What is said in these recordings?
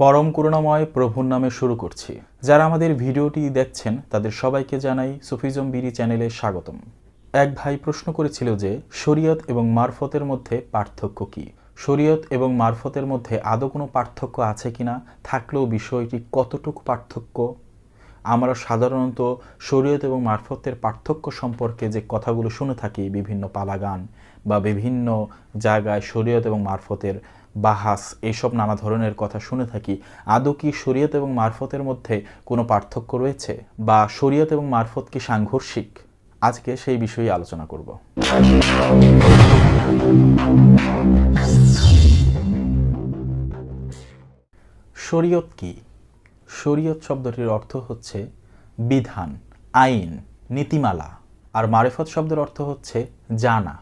পরম করুণাময় প্রভুর নামে শুরু করছি যারা আমাদের ভিডিওটি দেখছেন তাদের সবাইকে জানাই সুফিজম বিরি চ্যানেলে স্বাগতম এক ভাই প্রশ্ন করেছিল যে শরীয়ত এবং মারফতের মধ্যে পার্থক্য কি শরীয়ত এবং মারফতের মধ্যে আদৌ কোনো পার্থক্য আছে কিনা থাকলেও বিষয়টি কতটুকু পার্থক্য আমরা সাধারণত শরীয়ত এবং মারফতের পার্থক্য সম্পর্কে যে কথাগুলো শুনে থাকি বিভিন্ন পালাগান বা বিভিন্ন জায়গায় শরীয়ত এবং মারফতের বাহাস এসব নানা ধরনের কথা শুনে থাকি আদৌ কি শরীয়ত এবং মারফতের মধ্যে কোনো পার্থক্য রয়েছে বা শরীয়ত এবং মারফত কি সাংঘর্ষিক আজকে সেই বিষয়ে আলোচনা করব শরীয়ত কি শরীয়ত শব্দটির অর্থ হচ্ছে বিধান আইন নীতিমালা আর মারেফত শব্দের অর্থ হচ্ছে জানা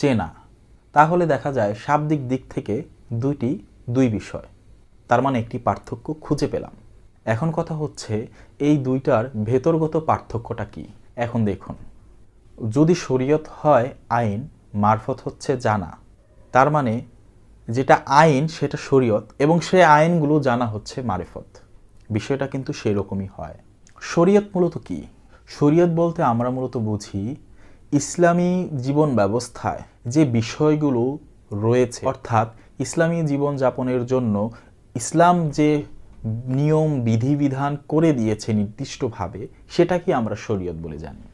চেনা তাহলে দেখা যায় শাব্দিক দিক থেকে দুইটি দুই বিষয় তার মানে একটি পার্থক্য খুঁজে পেলাম এখন কথা হচ্ছে এই দুইটার ভেতরগত পার্থক্যটা কি এখন দেখুন যদি শরীয়ত হয় আইন মারফত হচ্ছে জানা তার মানে যেটা আইন সেটা শরীয়ত এবং সে আইনগুলো জানা হচ্ছে মারেফত বিষয়টা কিন্তু সেরকমই হয় শরীয়ত মূলত কি শরীয়ত বলতে আমরা মূলত বুঝি ইসলামী জীবন ব্যবস্থায় যে বিষয়গুলো রয়েছে অর্থাৎ ইসলামী জীবন যাপনের জন্য ইসলাম যে নিয়ম বিধিবিধান করে দিয়েছে নির্দিষ্টভাবে সেটাকে আমরা শরীয়ত বলে জানি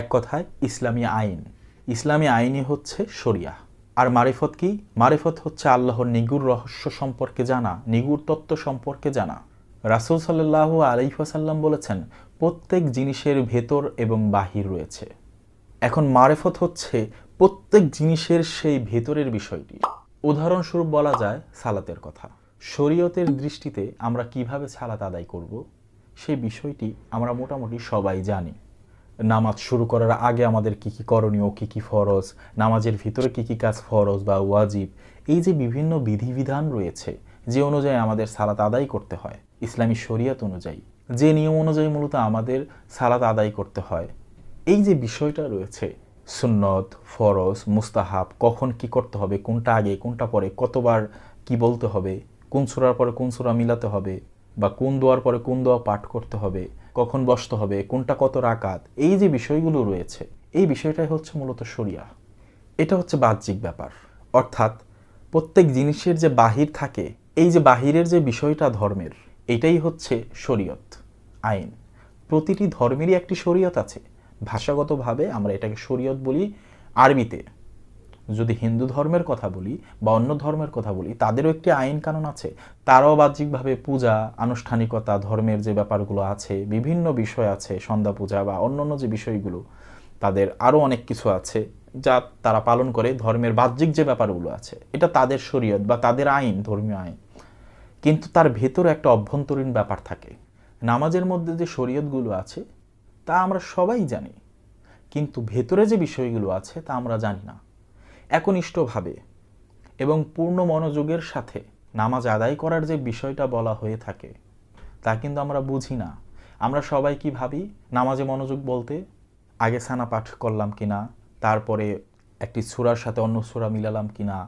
এক কথায় ইসলামী আইন ইসলামী আইনই হচ্ছে শরিয়া আর মারিফত কি মারিফত হচ্ছে আল্লাহর নিগুর রহস্য সম্পর্কে জানা নিগুর তত্ত্ব সম্পর্কে জানা রাসুল সাল্লাহ আলাইফাসাল্লাম বলেছেন প্রত্যেক জিনিসের ভেতর এবং বাহির রয়েছে এখন মারেফত হচ্ছে প্রত্যেক জিনিসের সেই ভেতরের বিষয়টি উদাহরণস্বরূপ বলা যায় সালাতের কথা শরীয়তের দৃষ্টিতে আমরা কিভাবে সালাত আদায় করব সেই বিষয়টি আমরা মোটামুটি সবাই জানি নামাজ শুরু করার আগে আমাদের কী কী করণীয় কী কী ফরজ নামাজের ভিতরে কী কী কাজ ফরজ বা ওয়াজিব এই যে বিভিন্ন বিধিবিধান রয়েছে যে অনুযায়ী আমাদের সালাত আদায় করতে হয় ইসলামী শরীয়ত অনুযায়ী যে নিয়ম অনুযায়ী মূলত আমাদের সালাত আদায় করতে হয় এই যে বিষয়টা রয়েছে সুন্নত ফরজ মুস্তাহাব কখন কি করতে হবে কোনটা আগে কোনটা পরে কতবার কি বলতে হবে কোন সুরার পরে কোন সুরা মিলাতে হবে বা কোন দোয়ার পরে কোন দোয়া পাঠ করতে হবে কখন বসতে হবে কোনটা কত রাকাত এই যে বিষয়গুলো রয়েছে এই বিষয়টাই হচ্ছে মূলত সরিয়া এটা হচ্ছে বাহ্যিক ব্যাপার অর্থাৎ প্রত্যেক জিনিসের যে বাহির থাকে এই যে বাহিরের যে বিষয়টা ধর্মের এটাই হচ্ছে শরীয়ত আইন প্রতিটি ধর্মেরই একটি শরীয়ত আছে ভাষাগতভাবে আমরা এটাকে শরীয়ত বলি আর্মিতে যদি হিন্দু ধর্মের কথা বলি বা অন্য ধর্মের কথা বলি তাদেরও একটি আইন কানুন আছে তারাও বাহ্যিকভাবে পূজা আনুষ্ঠানিকতা ধর্মের যে ব্যাপারগুলো আছে বিভিন্ন বিষয় আছে সন্ধ্যা পূজা বা অন্য যে বিষয়গুলো তাদের আরও অনেক কিছু আছে যা তারা পালন করে ধর্মের বাহ্যিক যে ব্যাপারগুলো আছে এটা তাদের শরীয়ত বা তাদের আইন ধর্মীয় আইন কিন্তু তার ভেতরে একটা অভ্যন্তরীণ ব্যাপার থাকে নামাজের মধ্যে যে শরীয়তগুলো আছে তা আমরা সবাই জানি কিন্তু ভেতরে যে বিষয়গুলো আছে তা আমরা জানি না একনিষ্ঠভাবে এবং পূর্ণ মনোযোগের সাথে নামাজ আদায় করার যে বিষয়টা বলা হয়ে থাকে তা কিন্তু আমরা বুঝি না আমরা সবাই কি ভাবি নামাজে মনোযোগ বলতে আগে সানা পাঠ করলাম কি না তারপরে একটি সুরার সাথে অন্য সুরা মিলালাম কি না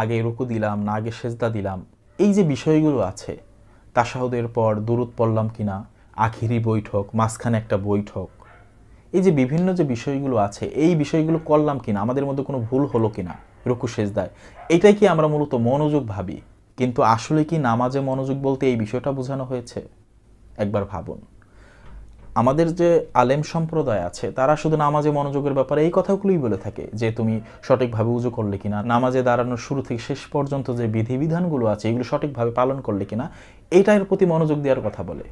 আগে রুকু দিলাম না আগে সেজদা দিলাম এই যে বিষয়গুলো আছে তাসাহদের পর দূরত পড়লাম কি না আখেরি বৈঠক মাঝখানে একটা বৈঠক এই যে বিভিন্ন যে বিষয়গুলো আছে এই বিষয়গুলো করলাম কিনা আমাদের মধ্যে কোনো ভুল হলো কিনা রুকু সেজদায় এটাই কি আমরা মূলত মনোযোগ ভাবি কিন্তু আসলে কি নামাজে মনোযোগ বলতে এই বিষয়টা বোঝানো হয়েছে একবার ভাবুন আমাদের যে আলেম সম্প্রদায় আছে তারা শুধু নামাজে মনোযোগের ব্যাপারে এই কথাগুলোই বলে থাকে যে তুমি সঠিকভাবে উজু করলে কিনা নামাজে দাঁড়ানোর শুরু থেকে শেষ পর্যন্ত যে বিধিবিধানগুলো আছে এগুলো সঠিকভাবে পালন করলে কিনা এটার প্রতি মনোযোগ দেওয়ার কথা বলে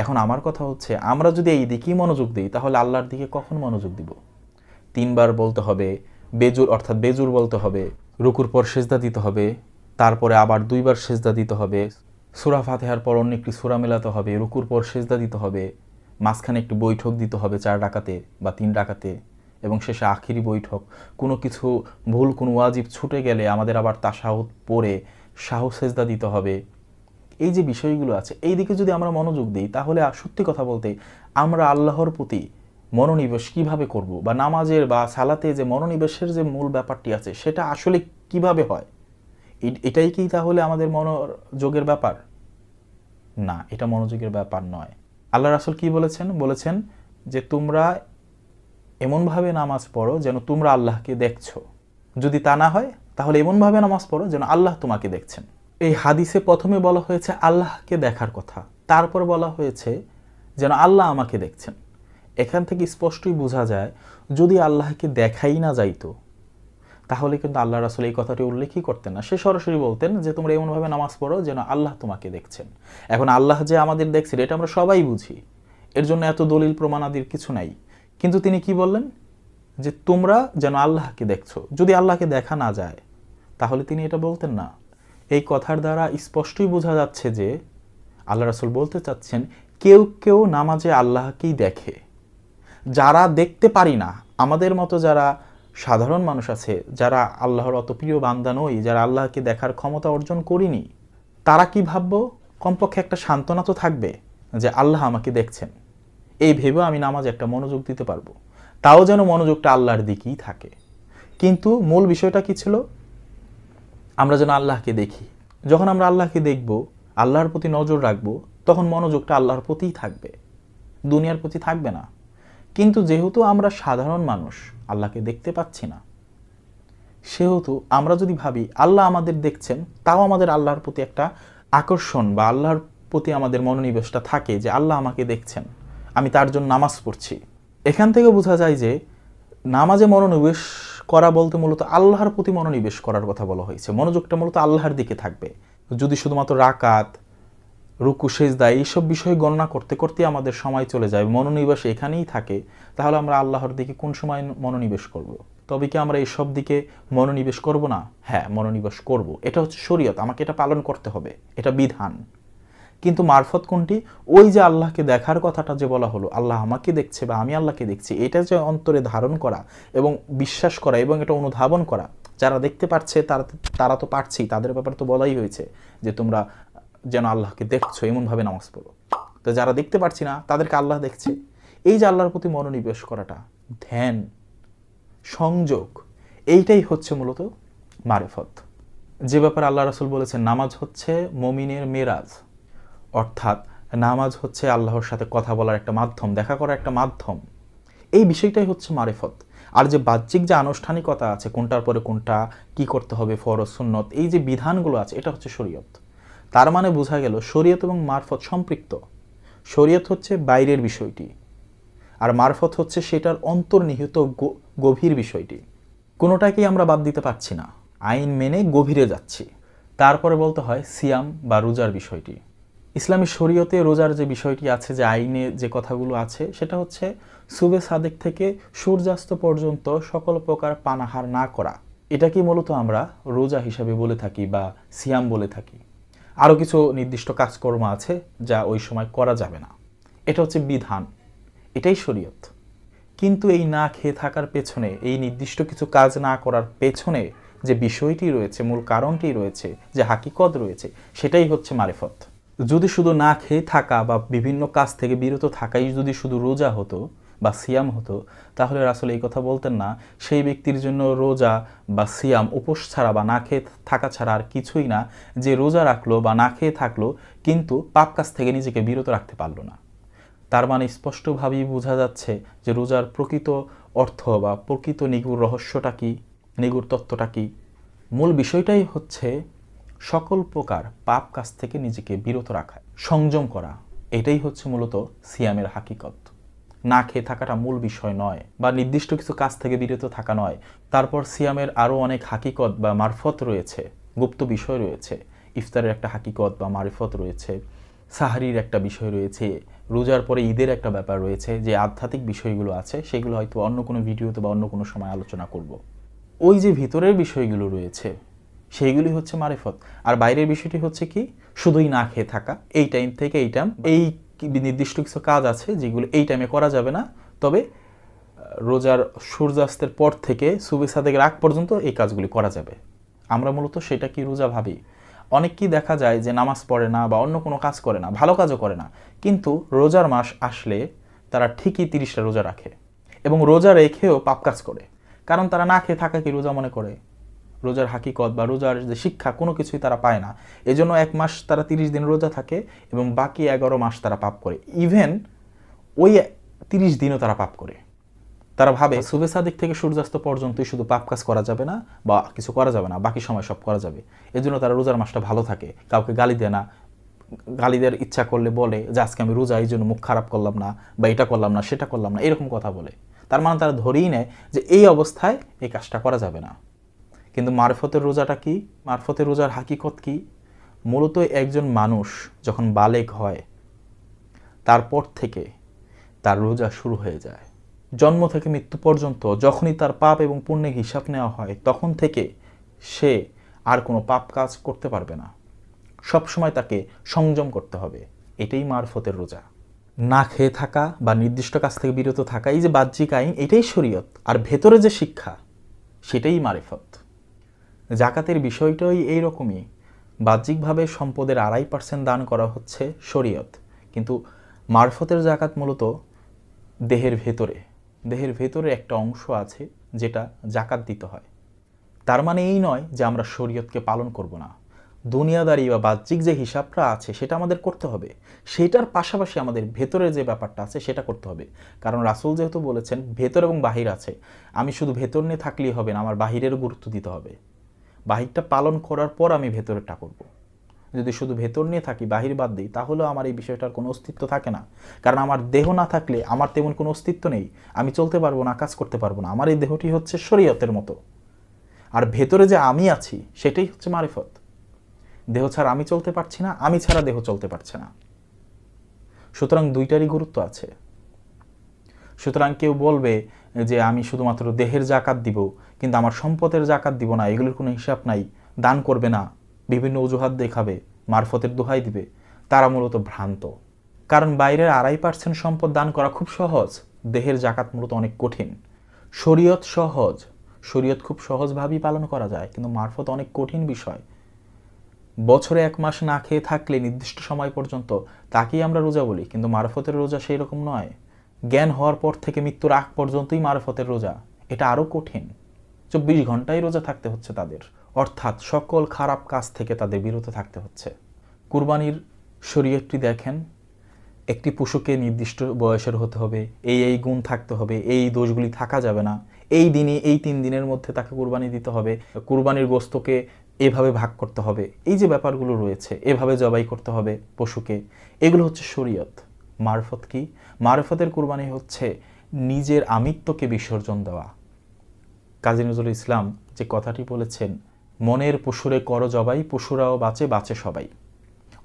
এখন আমার কথা হচ্ছে আমরা যদি এই দিকেই মনোযোগ দিই তাহলে আল্লাহর দিকে কখন মনোযোগ দিব তিনবার বলতে হবে বেজুর অর্থাৎ বেজুর বলতে হবে রুকুর পর সেজদা দিতে হবে তারপরে আবার দুইবার সেজদা দিতে হবে সুরা ফাতেহার পর অন্য একটি সুরা মেলাতে হবে রুকুর পর সেজদা দিতে হবে মাঝখানে একটি বৈঠক দিতে হবে চার ডাকাতে বা তিন ডাকাতে এবং শেষে আখিরি বৈঠক কোনো কিছু ভুল কোনো ওয়াজিব ছুটে গেলে আমাদের আবার তাসাহত পরে সেজদা দিতে হবে এই যে বিষয়গুলো আছে এই দিকে যদি আমরা মনোযোগ দিই তাহলে সত্যি কথা বলতে আমরা আল্লাহর প্রতি মনোনিবেশ কিভাবে করব বা নামাজের বা সালাতে যে মনোনিবেশের যে মূল ব্যাপারটি আছে সেটা আসলে কিভাবে হয় এটাই কি তাহলে আমাদের মনোযোগের ব্যাপার না এটা মনোযোগের ব্যাপার নয় আল্লাহ রাসুল কি বলেছেন বলেছেন যে তোমরা এমনভাবে নামাজ পড়ো যেন তোমরা আল্লাহকে দেখছো যদি তা না হয় তাহলে এমনভাবে নামাজ পড়ো যেন আল্লাহ তোমাকে দেখছেন এই হাদিসে প্রথমে বলা হয়েছে আল্লাহকে দেখার কথা তারপর বলা হয়েছে যেন আল্লাহ আমাকে দেখছেন এখান থেকে স্পষ্টই বোঝা যায় যদি আল্লাহকে দেখাই না যাইতো তাহলে কিন্তু আল্লাহ রাসুল এই কথাটি উল্লেখই করতেন না সে সরাসরি বলতেন যে তোমরা এমনভাবে নামাজ পড়ো যেন আল্লাহ তোমাকে দেখছেন এখন আল্লাহ যে আমাদের দেখছেন এটা আমরা সবাই বুঝি এর জন্য এত দলিল প্রমাণাদির কিছু নাই কিন্তু তিনি কি বললেন যে তোমরা যেন আল্লাহকে দেখছো যদি আল্লাহকে দেখা না যায় তাহলে তিনি এটা বলতেন না এই কথার দ্বারা স্পষ্টই বোঝা যাচ্ছে যে আল্লাহ রাসুল বলতে চাচ্ছেন কেউ কেউ নামাজে আল্লাহকেই দেখে যারা দেখতে পারি না আমাদের মতো যারা সাধারণ মানুষ আছে যারা আল্লাহর অত প্রিয় বান্দা নই যারা আল্লাহকে দেখার ক্ষমতা অর্জন করিনি তারা কি ভাবব কমপক্ষে একটা সান্ত্বনা তো থাকবে যে আল্লাহ আমাকে দেখছেন এই ভেবে আমি নামাজ একটা মনোযোগ দিতে পারবো তাও যেন মনোযোগটা আল্লাহর দিকেই থাকে কিন্তু মূল বিষয়টা কি ছিল আমরা যেন আল্লাহকে দেখি যখন আমরা আল্লাহকে দেখব আল্লাহর প্রতি নজর রাখব তখন মনোযোগটা আল্লাহর প্রতিই থাকবে দুনিয়ার প্রতি থাকবে না কিন্তু যেহেতু আমরা সাধারণ মানুষ আল্লাহকে দেখতে পাচ্ছি না সেহেতু আমরা যদি ভাবি আল্লাহ আমাদের দেখছেন তাও আমাদের আল্লাহর প্রতি একটা আকর্ষণ বা আল্লাহর প্রতি আমাদের মনোনিবেশটা থাকে যে আল্লাহ আমাকে দেখছেন আমি তার জন্য নামাজ পড়ছি এখান থেকে বোঝা যায় যে নামাজে মনোনিবেশ করা বলতে মূলত আল্লাহর প্রতি মনোনিবেশ করার কথা বলা হয়েছে মনোযোগটা মূলত আল্লাহর দিকে থাকবে যদি শুধুমাত্র রাকাত রুকু সেজদা এইসব বিষয়ে গণনা করতে করতে আমাদের সময় চলে যায় মনোনিবেশ এখানেই থাকে তাহলে আমরা আল্লাহর দিকে কোন সময় মনোনিবেশ করব। তবে কি আমরা এইসব দিকে মনোনিবেশ করব না হ্যাঁ মনোনিবেশ করব। এটা হচ্ছে শরীয়ত আমাকে এটা পালন করতে হবে এটা বিধান কিন্তু মারফত কোনটি ওই যে আল্লাহকে দেখার কথাটা যে বলা হলো আল্লাহ আমাকে দেখছে বা আমি আল্লাহকে দেখছি এটা যে অন্তরে ধারণ করা এবং বিশ্বাস করা এবং এটা অনুধাবন করা যারা দেখতে পারছে তারা তারা তো পারছেই তাদের ব্যাপারে তো বলাই হয়েছে যে তোমরা যেন আল্লাহকে দেখছো এমনভাবে নামাজ পড়ো তো যারা দেখতে পারছি না তাদেরকে আল্লাহ দেখছে এই যে আল্লাহর প্রতি মনোনিবেশ করাটা ধ্যান সংযোগ এইটাই হচ্ছে মূলত মারেফত যে ব্যাপারে আল্লাহ রাসুল বলেছেন নামাজ হচ্ছে মমিনের মেরাজ অর্থাৎ নামাজ হচ্ছে আল্লাহর সাথে কথা বলার একটা মাধ্যম দেখা করার একটা মাধ্যম এই বিষয়টাই হচ্ছে মারেফত আর যে বাহ্যিক যে আনুষ্ঠানিকতা আছে কোনটার পরে কোনটা কি করতে হবে ফরজ সুন্নত এই যে বিধানগুলো আছে এটা হচ্ছে শরীয়ত তার মানে বোঝা গেল শরীয়ত এবং মারফত সম্পৃক্ত শরীয়ত হচ্ছে বাইরের বিষয়টি আর মারফত হচ্ছে সেটার অন্তর্নিহিত গভীর বিষয়টি কোনোটাকেই আমরা বাদ দিতে পারছি না আইন মেনে গভীরে যাচ্ছি তারপরে বলতে হয় সিয়াম বা রোজার বিষয়টি ইসলামী শরীয়তে রোজার যে বিষয়টি আছে যে আইনে যে কথাগুলো আছে সেটা হচ্ছে সুবে সাদেক থেকে সূর্যাস্ত পর্যন্ত সকল প্রকার পানাহার না করা এটাকে মূলত আমরা রোজা হিসাবে বলে থাকি বা সিয়াম বলে থাকি আরও কিছু নির্দিষ্ট কাজকর্ম আছে যা ওই সময় করা যাবে না এটা হচ্ছে বিধান এটাই শরীয়ত কিন্তু এই না খেয়ে থাকার পেছনে এই নির্দিষ্ট কিছু কাজ না করার পেছনে যে বিষয়টি রয়েছে মূল কারণটি রয়েছে যে হাকিকত রয়েছে সেটাই হচ্ছে মারেফত যদি শুধু না খেয়ে থাকা বা বিভিন্ন কাজ থেকে বিরত থাকাই যদি শুধু রোজা হতো বা সিয়াম হতো তাহলে রাসুল এই কথা বলতেন না সেই ব্যক্তির জন্য রোজা বা সিয়াম উপোস ছাড়া বা না খেয়ে থাকা ছাড়া আর কিছুই না যে রোজা রাখলো বা না খেয়ে থাকলো কিন্তু পাপ কাজ থেকে নিজেকে বিরত রাখতে পারলো না তার মানে স্পষ্টভাবেই বোঝা যাচ্ছে যে রোজার প্রকৃত অর্থ বা প্রকৃত নিগুর রহস্যটা কী নিগুর তত্ত্বটা কী মূল বিষয়টাই হচ্ছে সকল প্রকার পাপ কাজ থেকে নিজেকে বিরত রাখা সংযম করা এটাই হচ্ছে মূলত সিয়ামের হাকিকত না খেয়ে থাকাটা মূল বিষয় নয় বা নির্দিষ্ট কিছু কাজ থেকে বিরত থাকা নয় তারপর সিয়ামের আরও অনেক হাকিকত বা মারফত রয়েছে গুপ্ত বিষয় রয়েছে ইফতারের একটা হাকিকত বা মারফত রয়েছে সাহারির একটা বিষয় রয়েছে রোজার পরে ঈদের একটা ব্যাপার রয়েছে যে আধ্যাত্মিক বিষয়গুলো আছে সেগুলো হয়তো অন্য কোনো ভিডিওতে বা অন্য কোনো সময় আলোচনা করব ওই যে ভিতরের বিষয়গুলো রয়েছে সেইগুলি হচ্ছে মারিফত আর বাইরের বিষয়টি হচ্ছে কি শুধুই না খেয়ে থাকা এই টাইম থেকে এই টাইম এই নির্দিষ্ট কিছু কাজ আছে যেগুলো এই টাইমে করা যাবে না তবে রোজার সূর্যাস্তের পর থেকে সুবে রাগ পর্যন্ত এই কাজগুলি করা যাবে আমরা মূলত সেটা কি রোজা ভাবি অনেক কি দেখা যায় যে নামাজ পড়ে না বা অন্য কোনো কাজ করে না ভালো কাজও করে না কিন্তু রোজার মাস আসলে তারা ঠিকই তিরিশটা রোজা রাখে এবং রোজা রেখেও পাপ কাজ করে কারণ তারা না খেয়ে থাকা কি রোজা মনে করে রোজার হাকিকত বা রোজার যে শিক্ষা কোনো কিছুই তারা পায় না এজন্য এক মাস তারা তিরিশ দিন রোজা থাকে এবং বাকি এগারো মাস তারা পাপ করে ইভেন ওই তিরিশ দিনও তারা পাপ করে তারা ভাবে শুভেচ্ছা দিক থেকে সূর্যাস্ত পর্যন্তই শুধু পাপ কাজ করা যাবে না বা কিছু করা যাবে না বাকি সময় সব করা যাবে এজন্য তারা রোজার মাসটা ভালো থাকে কাউকে গালি দেয় না গালিদের ইচ্ছা করলে বলে যে আজকে আমি রোজা এই জন্য মুখ খারাপ করলাম না বা এটা করলাম না সেটা করলাম না এরকম কথা বলে তার মানে তারা ধরেই নেয় যে এই অবস্থায় এই কাজটা করা যাবে না কিন্তু মারফতের রোজাটা কি মারফতের রোজার হাকিকত কি মূলত একজন মানুষ যখন বালেক হয় তারপর থেকে তার রোজা শুরু হয়ে যায় জন্ম থেকে মৃত্যু পর্যন্ত যখনই তার পাপ এবং পুণ্যের হিসাব নেওয়া হয় তখন থেকে সে আর কোনো পাপ কাজ করতে পারবে না সবসময় তাকে সংযম করতে হবে এটাই মারফতের রোজা না খেয়ে থাকা বা নির্দিষ্ট কাজ থেকে বিরত থাকা এই যে বাহ্যিক আইন এটাই শরীয়ত আর ভেতরে যে শিক্ষা সেটাই মারেফত জাকাতের বিষয়টাই এই রকমই বাহ্যিকভাবে সম্পদের আড়াই পার্সেন্ট দান করা হচ্ছে শরীয়ত কিন্তু মারফতের জাকাত মূলত দেহের ভেতরে দেহের ভেতরে একটা অংশ আছে যেটা জাকাত দিতে হয় তার মানে এই নয় যে আমরা শরীয়তকে পালন করব না দুনিয়াদারি বা বাহ্যিক যে হিসাবটা আছে সেটা আমাদের করতে হবে সেটার পাশাপাশি আমাদের ভেতরে যে ব্যাপারটা আছে সেটা করতে হবে কারণ রাসুল যেহেতু বলেছেন ভেতর এবং বাহির আছে আমি শুধু ভেতর নিয়ে থাকলেই হবে না আমার বাহিরেরও গুরুত্ব দিতে হবে বাহিরটা পালন করার পর আমি ভেতরেরটা করব। যদি শুধু ভেতর নিয়ে থাকি বাহির বাদ দিই তাহলেও আমার এই বিষয়টার কোনো অস্তিত্ব থাকে না কারণ আমার দেহ না থাকলে আমার তেমন কোনো অস্তিত্ব নেই আমি চলতে পারবো না কাজ করতে পারবো না আমার এই দেহটি হচ্ছে শরীয়তের মতো আর ভেতরে যে আমি আছি সেটাই হচ্ছে মারিফত দেহ ছাড়া আমি চলতে পারছি না আমি ছাড়া দেহ চলতে পারছে না সুতরাং দুইটারই গুরুত্ব আছে সুতরাং কেউ বলবে যে আমি শুধুমাত্র দেহের জাকাত দিব কিন্তু আমার সম্পদের জাকাত দিব না এগুলোর কোনো হিসাব নাই দান করবে না বিভিন্ন অজুহাত দেখাবে মারফতের দোহাই দিবে তারা মূলত ভ্রান্ত কারণ বাইরের আড়াই পার্সেন্ট সম্পদ দান করা খুব সহজ দেহের জাকাত মূলত অনেক কঠিন শরীয়ত সহজ শরীয়ত খুব সহজভাবেই পালন করা যায় কিন্তু মারফত অনেক কঠিন বিষয় বছরে এক মাস না খেয়ে থাকলে নির্দিষ্ট সময় পর্যন্ত তাকেই আমরা রোজা বলি কিন্তু মারফতের রোজা সেই রকম নয় জ্ঞান হওয়ার পর থেকে মৃত্যুর আগ পর্যন্তই মারফতের রোজা এটা আরও কঠিন চব্বিশ ঘন্টাই রোজা থাকতে হচ্ছে তাদের অর্থাৎ সকল খারাপ কাজ থেকে তাদের বিরত থাকতে হচ্ছে কুরবানির শরীয়তটি দেখেন একটি পশুকে নির্দিষ্ট বয়সের হতে হবে এই এই গুণ থাকতে হবে এই দোষগুলি থাকা যাবে না এই দিনে এই তিন দিনের মধ্যে তাকে কুরবানি দিতে হবে কুরবানির গোস্তকে এভাবে ভাগ করতে হবে এই যে ব্যাপারগুলো রয়েছে এভাবে জবাই করতে হবে পশুকে এগুলো হচ্ছে শরীয়ত মারফত কি মারফতের কুরবানি হচ্ছে নিজের আমিত্বকে বিসর্জন দেওয়া কাজী নজরুল ইসলাম যে কথাটি বলেছেন মনের পশুরে কর জবাই পশুরাও বাঁচে বাঁচে সবাই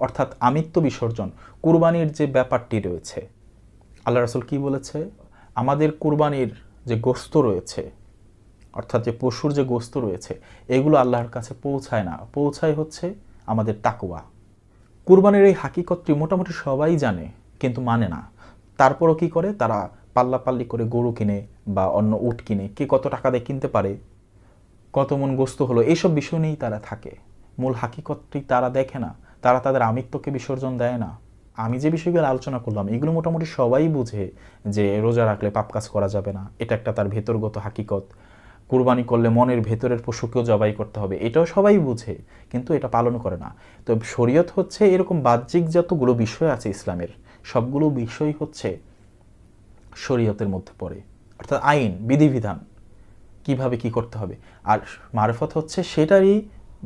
অর্থাৎ আমিত্ব বিসর্জন কুরবানির যে ব্যাপারটি রয়েছে আল্লাহ রাসুল কি বলেছে আমাদের কুরবানির যে গোস্ত রয়েছে অর্থাৎ যে পশুর যে গোস্ত রয়েছে এগুলো আল্লাহর কাছে পৌঁছায় না পৌঁছায় হচ্ছে আমাদের তাকুয়া কুরবানির এই হাকিকতটি মোটামুটি সবাই জানে কিন্তু মানে না তারপরও কি করে তারা পাল্লাপাল্লি করে গরু কিনে বা অন্য উট কিনে কে কত টাকা দিয়ে কিনতে পারে কত মন গ্রস্ত হলো এইসব বিষয় নিয়েই তারা থাকে মূল হাকিকতটি তারা দেখে না তারা তাদের আমিত্বকে বিসর্জন দেয় না আমি যে বিষয়গুলো আলোচনা করলাম এগুলো মোটামুটি সবাই বুঝে যে রোজা রাখলে পাপ কাজ করা যাবে না এটা একটা তার ভেতরগত হাকিকত কুরবানি করলে মনের ভেতরের পশুকেও জবাই করতে হবে এটাও সবাই বুঝে কিন্তু এটা পালন করে না তো শরীয়ত হচ্ছে এরকম বাহ্যিক যতগুলো বিষয় আছে ইসলামের সবগুলো বিষয় হচ্ছে শরীয়তের মধ্যে পড়ে অর্থাৎ আইন বিধিবিধান কিভাবে কি করতে হবে আর মারফত হচ্ছে সেটারই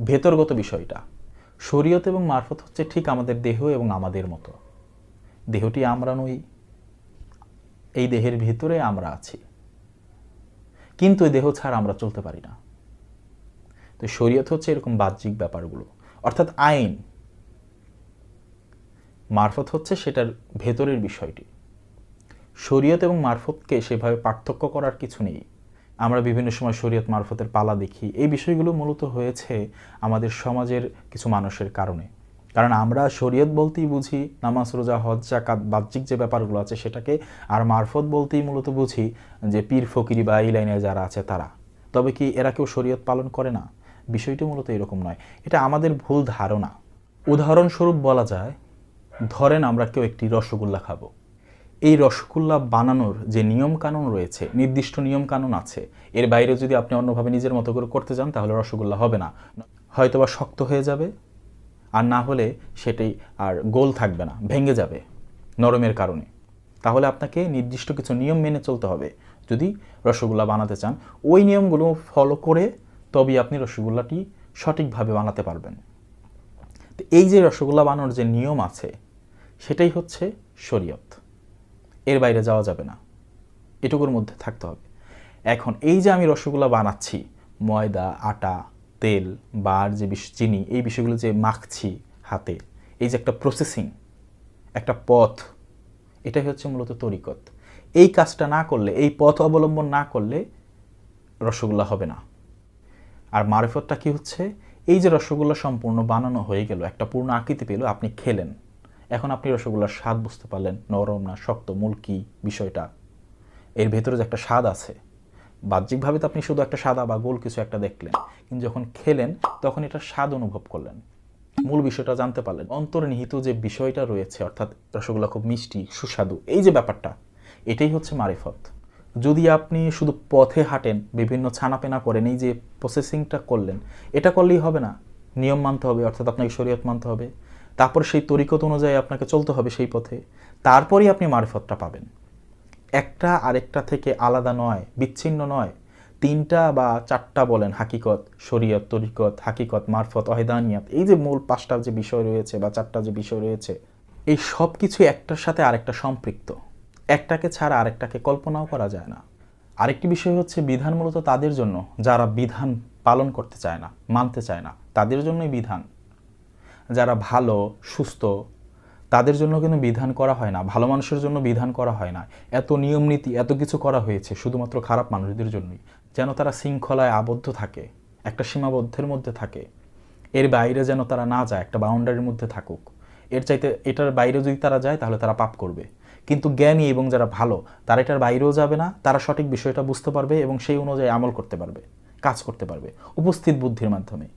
ভেতরগত বিষয়টা শরীয়ত এবং মারফত হচ্ছে ঠিক আমাদের দেহ এবং আমাদের মতো দেহটি আমরা নই এই দেহের ভেতরে আমরা আছি কিন্তু এই দেহ ছাড়া আমরা চলতে পারি না তো শরীয়ত হচ্ছে এরকম বাহ্যিক ব্যাপারগুলো অর্থাৎ আইন মারফত হচ্ছে সেটার ভেতরের বিষয়টি শরীয়ত এবং মারফতকে সেভাবে পার্থক্য করার কিছু নেই আমরা বিভিন্ন সময় শরীয়ত মারফতের পালা দেখি এই বিষয়গুলো মূলত হয়েছে আমাদের সমাজের কিছু মানুষের কারণে কারণ আমরা শরীয়ত বলতেই বুঝি নামাজ রোজা হজ জাকাত বাহ্যিক যে ব্যাপারগুলো আছে সেটাকে আর মারফত বলতেই মূলত বুঝি যে পীর ফকিরি বা এই লাইনে যারা আছে তারা তবে কি এরা কেউ শরীয়ত পালন করে না বিষয়টি মূলত এরকম নয় এটা আমাদের ভুল ধারণা উদাহরণস্বরূপ বলা যায় ধরেন আমরা কেউ একটি রসগোল্লা খাবো এই রসগোল্লা বানানোর যে নিয়মকানুন রয়েছে নির্দিষ্ট নিয়মকানুন আছে এর বাইরে যদি আপনি অন্যভাবে নিজের মতো করে করতে যান তাহলে রসগোল্লা হবে না হয়তোবা শক্ত হয়ে যাবে আর না হলে সেটাই আর গোল থাকবে না ভেঙে যাবে নরমের কারণে তাহলে আপনাকে নির্দিষ্ট কিছু নিয়ম মেনে চলতে হবে যদি রসগোল্লা বানাতে চান ওই নিয়মগুলো ফলো করে তবেই আপনি রসগোল্লাটি সঠিকভাবে বানাতে পারবেন এই যে রসগোল্লা বানানোর যে নিয়ম আছে সেটাই হচ্ছে শরীয়ত এর বাইরে যাওয়া যাবে না এটুকুর মধ্যে থাকতে হবে এখন এই যে আমি রসগোল্লা বানাচ্ছি ময়দা আটা তেল বার যে বিষ চিনি এই বিষয়গুলো যে মাখছি হাতে এই যে একটা প্রসেসিং একটা পথ এটাই হচ্ছে মূলত তরিকত এই কাজটা না করলে এই পথ অবলম্বন না করলে রসগোল্লা হবে না আর মারফতটা কি হচ্ছে এই যে রসগোল্লা সম্পূর্ণ বানানো হয়ে গেল একটা পূর্ণ আকৃতি পেল আপনি খেলেন এখন আপনি রসগোল্লার স্বাদ বুঝতে পারলেন নরম না শক্ত মূল কী বিষয়টা এর ভেতরে যে একটা স্বাদ আছে বাহ্যিকভাবে তো আপনি শুধু একটা সাদা বা গোল কিছু একটা দেখলেন কিন্তু যখন খেলেন তখন এটা স্বাদ অনুভব করলেন মূল বিষয়টা জানতে পারলেন অন্তর্নিহিত যে বিষয়টা রয়েছে অর্থাৎ রসগোল্লা খুব মিষ্টি সুস্বাদু এই যে ব্যাপারটা এটাই হচ্ছে মারিফত যদি আপনি শুধু পথে হাঁটেন বিভিন্ন ছানাপেনা করেন এই যে প্রসেসিংটা করলেন এটা করলেই হবে না নিয়ম মানতে হবে অর্থাৎ আপনাকে শরীয়ত মানতে হবে তারপর সেই তরিকত অনুযায়ী আপনাকে চলতে হবে সেই পথে তারপরই আপনি মারফতটা পাবেন একটা আরেকটা থেকে আলাদা নয় বিচ্ছিন্ন নয় তিনটা বা চারটা বলেন হাকিকত শরীয়ত তরিকত হাকিকত মারফত অহেদানিয়াত এই যে মূল পাঁচটা যে বিষয় রয়েছে বা চারটা যে বিষয় রয়েছে এই সব কিছু একটার সাথে আরেকটা সম্পৃক্ত একটাকে ছাড়া আরেকটাকে কল্পনাও করা যায় না আরেকটি বিষয় হচ্ছে বিধান মূলত তাদের জন্য যারা বিধান পালন করতে চায় না মানতে চায় না তাদের জন্যই বিধান যারা ভালো সুস্থ তাদের জন্য কিন্তু বিধান করা হয় না ভালো মানুষের জন্য বিধান করা হয় না এত নিয়ম নীতি এত কিছু করা হয়েছে শুধুমাত্র খারাপ মানুষদের জন্যই যেন তারা শৃঙ্খলায় আবদ্ধ থাকে একটা সীমাবদ্ধের মধ্যে থাকে এর বাইরে যেন তারা না যায় একটা বাউন্ডারির মধ্যে থাকুক এর চাইতে এটার বাইরে যদি তারা যায় তাহলে তারা পাপ করবে কিন্তু জ্ঞানী এবং যারা ভালো তারা এটার বাইরেও যাবে না তারা সঠিক বিষয়টা বুঝতে পারবে এবং সেই অনুযায়ী আমল করতে পারবে কাজ করতে পারবে উপস্থিত বুদ্ধির মাধ্যমে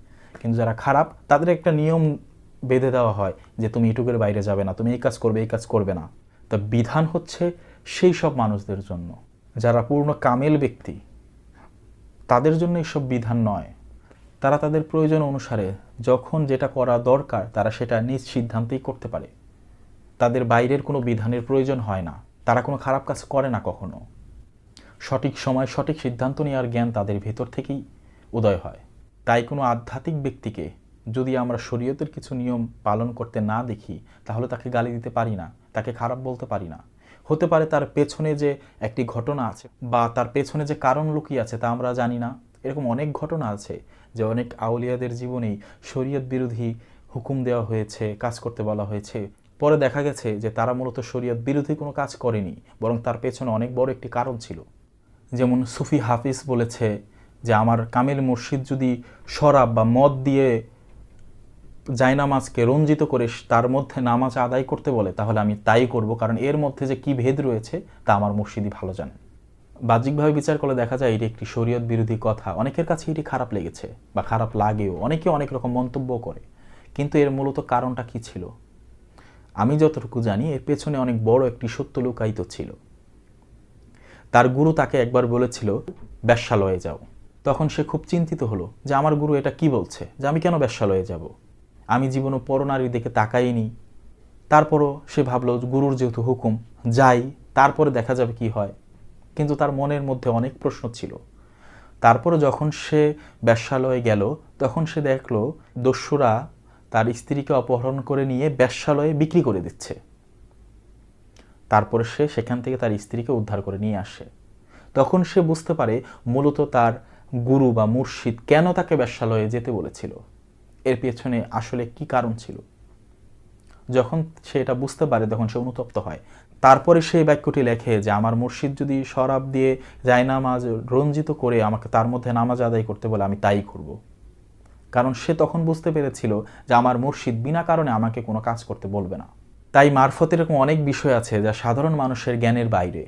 কিন্তু যারা খারাপ তাদের একটা নিয়ম বেঁধে দেওয়া হয় যে তুমি ইউটিউবের বাইরে যাবে না তুমি এই কাজ করবে এই কাজ করবে না তা বিধান হচ্ছে সেই সব মানুষদের জন্য যারা পূর্ণ কামেল ব্যক্তি তাদের জন্য এইসব বিধান নয় তারা তাদের প্রয়োজন অনুসারে যখন যেটা করা দরকার তারা সেটা নিজ সিদ্ধান্তেই করতে পারে তাদের বাইরের কোনো বিধানের প্রয়োজন হয় না তারা কোনো খারাপ কাজ করে না কখনো সঠিক সময় সঠিক সিদ্ধান্ত নেওয়ার জ্ঞান তাদের ভেতর থেকেই উদয় হয় তাই কোনো আধ্যাত্মিক ব্যক্তিকে যদি আমরা শরীয়তের কিছু নিয়ম পালন করতে না দেখি তাহলে তাকে গালি দিতে পারি না তাকে খারাপ বলতে পারি না হতে পারে তার পেছনে যে একটি ঘটনা আছে বা তার পেছনে যে কারণ লুকিয়ে আছে তা আমরা জানি না এরকম অনেক ঘটনা আছে যে অনেক আউলিয়াদের জীবনেই শরীয়ত বিরোধী হুকুম দেওয়া হয়েছে কাজ করতে বলা হয়েছে পরে দেখা গেছে যে তারা মূলত শরীয়ত বিরোধী কোনো কাজ করেনি বরং তার পেছনে অনেক বড় একটি কারণ ছিল যেমন সুফি হাফিজ বলেছে যে আমার কামেল মুর্শিদ যদি শরাব বা মদ দিয়ে জায়নামাজকে রঞ্জিত করে তার মধ্যে নামাজ আদায় করতে বলে তাহলে আমি তাই করব কারণ এর মধ্যে যে কি ভেদ রয়েছে তা আমার মসজিদই ভালো জানে বাহ্যিকভাবে বিচার করলে দেখা যায় এটি একটি শরীয়ত বিরোধী কথা অনেকের কাছে এটি খারাপ লেগেছে বা খারাপ লাগেও অনেকে অনেক রকম মন্তব্য করে কিন্তু এর মূলত কারণটা কি ছিল আমি যতটুকু জানি এর পেছনে অনেক বড় একটি সত্য লুকায়িত ছিল তার গুরু তাকে একবার বলেছিল ব্যবসালয়ে যাও তখন সে খুব চিন্তিত হলো যে আমার গুরু এটা কি বলছে যে আমি কেন ব্যবসালয়ে যাব আমি জীবনে পরনারী দেখে তাকাইনি তারপরও সে ভাবলো গুরুর যেহেতু হুকুম যাই তারপরে দেখা যাবে কি হয় কিন্তু তার মনের মধ্যে অনেক প্রশ্ন ছিল তারপরে যখন সে ব্যবসালয়ে গেল তখন সে দেখল দস্যুরা তার স্ত্রীকে অপহরণ করে নিয়ে ব্যবসালয়ে বিক্রি করে দিচ্ছে তারপরে সে সেখান থেকে তার স্ত্রীকে উদ্ধার করে নিয়ে আসে তখন সে বুঝতে পারে মূলত তার গুরু বা মুর্শিদ কেন তাকে ব্যবসালয়ে যেতে বলেছিল এর পেছনে আসলে কি কারণ ছিল যখন সে এটা বুঝতে পারে তখন সে অনুতপ্ত হয় তারপরে সেই বাক্যটি লেখে যে আমার মুর্শিদ যদি শরাব দিয়ে যায় নামাজ রঞ্জিত করে আমাকে তার মধ্যে নামাজ আদায় করতে বলে আমি তাই করব। কারণ সে তখন বুঝতে পেরেছিল যে আমার মুর্শিদ বিনা কারণে আমাকে কোনো কাজ করতে বলবে না তাই মারফত এরকম অনেক বিষয় আছে যা সাধারণ মানুষের জ্ঞানের বাইরে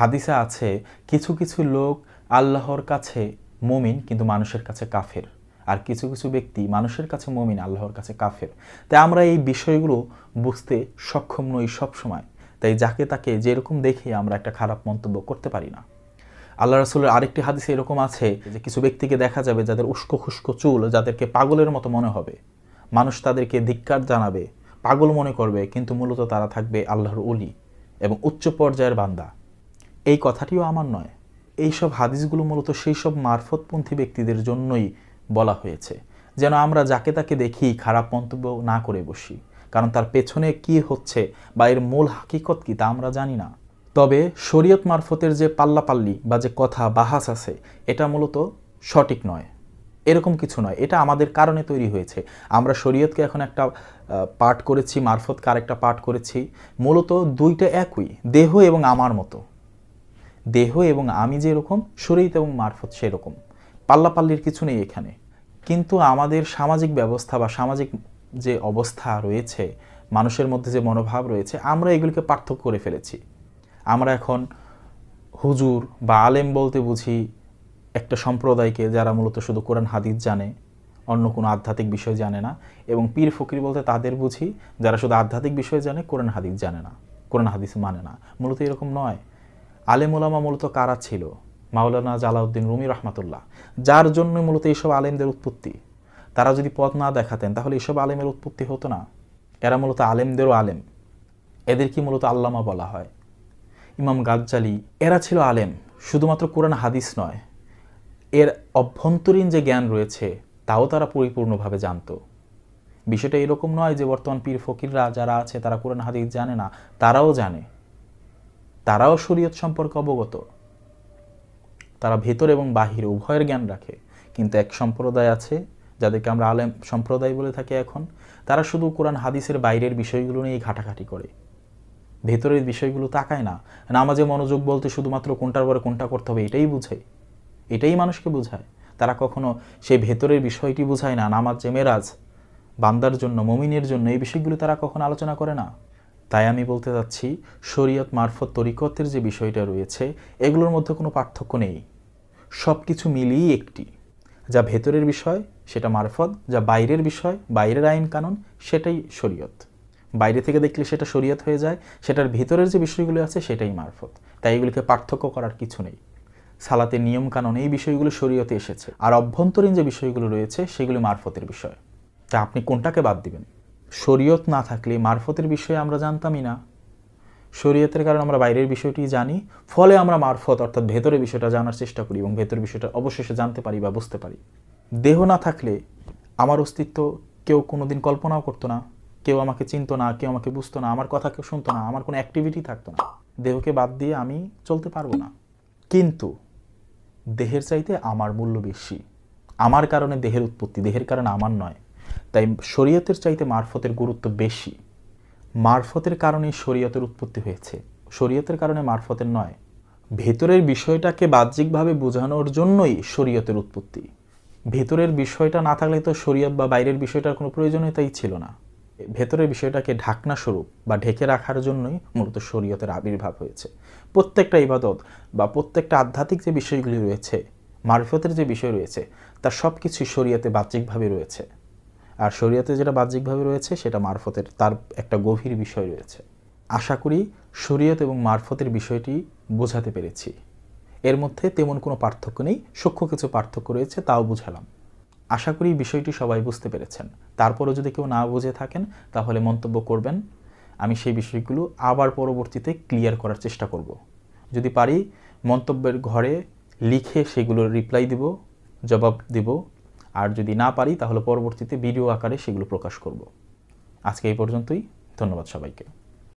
হাদিসা আছে কিছু কিছু লোক আল্লাহর কাছে মুমিন কিন্তু মানুষের কাছে কাফের আর কিছু কিছু ব্যক্তি মানুষের কাছে মমিন আল্লাহর কাছে কাফের তাই আমরা এই বিষয়গুলো বুঝতে সক্ষম নই সবসময় তাই যাকে তাকে যেরকম দেখে আমরা একটা খারাপ মন্তব্য করতে পারি না আল্লাহ রাসুলের আরেকটি হাদিসে এরকম আছে যে কিছু ব্যক্তিকে দেখা যাবে যাদের উস্কো খুস্কো চুল যাদেরকে পাগলের মতো মনে হবে মানুষ তাদেরকে ধিক্কার জানাবে পাগল মনে করবে কিন্তু মূলত তারা থাকবে আল্লাহর অলি এবং উচ্চ পর্যায়ের বান্দা এই কথাটিও আমার নয় এইসব হাদিসগুলো মূলত সেই সব মারফতপন্থী ব্যক্তিদের জন্যই বলা হয়েছে যেন আমরা যাকে তাকে দেখি খারাপ মন্তব্য না করে বসি কারণ তার পেছনে কি হচ্ছে বা এর মূল হাকিকত কি তা আমরা জানি না তবে শরীয়ত মারফতের যে পাল্লাপাল্লি বা যে কথা বাহাস আছে এটা মূলত সঠিক নয় এরকম কিছু নয় এটা আমাদের কারণে তৈরি হয়েছে আমরা শরীয়তকে এখন একটা পাঠ করেছি মারফত কার একটা পাঠ করেছি মূলত দুইটা একই দেহ এবং আমার মতো দেহ এবং আমি যেরকম শরীয়ত এবং মারফত সেরকম পাল্লাপাল্লির কিছু নেই এখানে কিন্তু আমাদের সামাজিক ব্যবস্থা বা সামাজিক যে অবস্থা রয়েছে মানুষের মধ্যে যে মনোভাব রয়েছে আমরা এগুলিকে পার্থক্য করে ফেলেছি আমরা এখন হুজুর বা আলেম বলতে বুঝি একটা সম্প্রদায়কে যারা মূলত শুধু কোরআন হাদিস জানে অন্য কোনো আধ্যাত্মিক বিষয় জানে না এবং পীর ফকির বলতে তাদের বুঝি যারা শুধু আধ্যাত্মিক বিষয় জানে কোরআন হাদিস জানে না কোরআন হাদিস মানে না মূলত এরকম নয় আলেম ওলামা মূলত কারা ছিল মাওলানা জালাউদ্দিন রুমি রহমাতুল্লাহ যার জন্য মূলত এইসব আলেমদের উৎপত্তি তারা যদি পথ না দেখাতেন তাহলে এইসব আলেমের উৎপত্তি হতো না এরা মূলত আলেমদেরও আলেম এদেরকে মূলত আল্লামা বলা হয় ইমাম গাজ্জালি এরা ছিল আলেম শুধুমাত্র কোরআন হাদিস নয় এর অভ্যন্তরীণ যে জ্ঞান রয়েছে তাও তারা পরিপূর্ণভাবে জানত বিষয়টা এরকম নয় যে বর্তমান পীর ফকিররা যারা আছে তারা কোরআন হাদিস জানে না তারাও জানে তারাও শরীয়ত সম্পর্কে অবগত তারা ভেতর এবং বাহির উভয়ের জ্ঞান রাখে কিন্তু এক সম্প্রদায় আছে যাদেরকে আমরা আলেম সম্প্রদায় বলে থাকি এখন তারা শুধু কোরআন হাদিসের বাইরের বিষয়গুলো নিয়ে ঘাটাঘাটি করে ভেতরের বিষয়গুলো তাকায় না নামাজে মনোযোগ বলতে শুধুমাত্র কোনটার পরে কোনটা করতে হবে এটাই বুঝে এটাই মানুষকে বোঝায় তারা কখনো সেই ভেতরের বিষয়টি বোঝায় না নামাজ যে মেরাজ বান্দার জন্য মমিনের জন্য এই বিষয়গুলো তারা কখনো আলোচনা করে না তাই আমি বলতে চাচ্ছি শরীয়ত মারফত তরিকতের যে বিষয়টা রয়েছে এগুলোর মধ্যে কোনো পার্থক্য নেই সব কিছু মিলিয়েই একটি যা ভেতরের বিষয় সেটা মারফত যা বাইরের বিষয় বাইরের আইন কানুন সেটাই শরীয়ত বাইরে থেকে দেখলে সেটা শরীয়ত হয়ে যায় সেটার ভেতরের যে বিষয়গুলো আছে সেটাই মারফত তাই এগুলিকে পার্থক্য করার কিছু নেই সালাতে নিয়ম কানুন এই বিষয়গুলো শরীয়তে এসেছে আর অভ্যন্তরীণ যে বিষয়গুলো রয়েছে সেগুলি মারফতের বিষয় তা আপনি কোনটাকে বাদ দিবেন শরীয়ত না থাকলে মারফতের বিষয়ে আমরা জানতামই না শরীয়তের কারণে আমরা বাইরের বিষয়টি জানি ফলে আমরা মারফত অর্থাৎ ভেতরের বিষয়টা জানার চেষ্টা করি এবং ভেতরের বিষয়টা অবশেষে জানতে পারি বা বুঝতে পারি দেহ না থাকলে আমার অস্তিত্ব কেউ কোনো দিন কল্পনাও করতো না কেউ আমাকে চিনতো না কেউ আমাকে বুঝতো না আমার কথা কেউ শুনতো না আমার কোনো অ্যাক্টিভিটি থাকতো না দেহকে বাদ দিয়ে আমি চলতে পারবো না কিন্তু দেহের চাইতে আমার মূল্য বেশি আমার কারণে দেহের উৎপত্তি দেহের কারণে আমার নয় তাই শরীয়তের চাইতে মারফতের গুরুত্ব বেশি মারফতের কারণে শরীয়তের উৎপত্তি হয়েছে শরীয়তের কারণে মারফতের নয় ভেতরের বিষয়টাকে বাহ্যিকভাবে বোঝানোর জন্যই শরীয়তের উৎপত্তি ভেতরের বিষয়টা না থাকলে তো শরীয়ত বা বাইরের বিষয়টার কোনো প্রয়োজনীয়তাই ছিল না ভেতরের বিষয়টাকে ঢাকনা স্বরূপ বা ঢেকে রাখার জন্যই মূলত শরীয়তের আবির্ভাব হয়েছে প্রত্যেকটা ইবাদত বা প্রত্যেকটা আধ্যাত্মিক যে বিষয়গুলি রয়েছে মারফতের যে বিষয় রয়েছে তার সব কিছুই শরীয়তে বাহ্যিকভাবে রয়েছে আর শরীয়তে যেটা বাহ্যিকভাবে রয়েছে সেটা মারফতের তার একটা গভীর বিষয় রয়েছে আশা করি শরীয়ত এবং মারফতের বিষয়টি বোঝাতে পেরেছি এর মধ্যে তেমন কোনো পার্থক্য নেই সূক্ষ্ম কিছু পার্থক্য রয়েছে তাও বুঝালাম আশা করি বিষয়টি সবাই বুঝতে পেরেছেন তারপরও যদি কেউ না বুঝে থাকেন তাহলে মন্তব্য করবেন আমি সেই বিষয়গুলো আবার পরবর্তীতে ক্লিয়ার করার চেষ্টা করব। যদি পারি মন্তব্যের ঘরে লিখে সেগুলোর রিপ্লাই দিব জবাব দিব আর যদি না পারি তাহলে পরবর্তীতে ভিডিও আকারে সেগুলো প্রকাশ করব আজকে এই পর্যন্তই ধন্যবাদ সবাইকে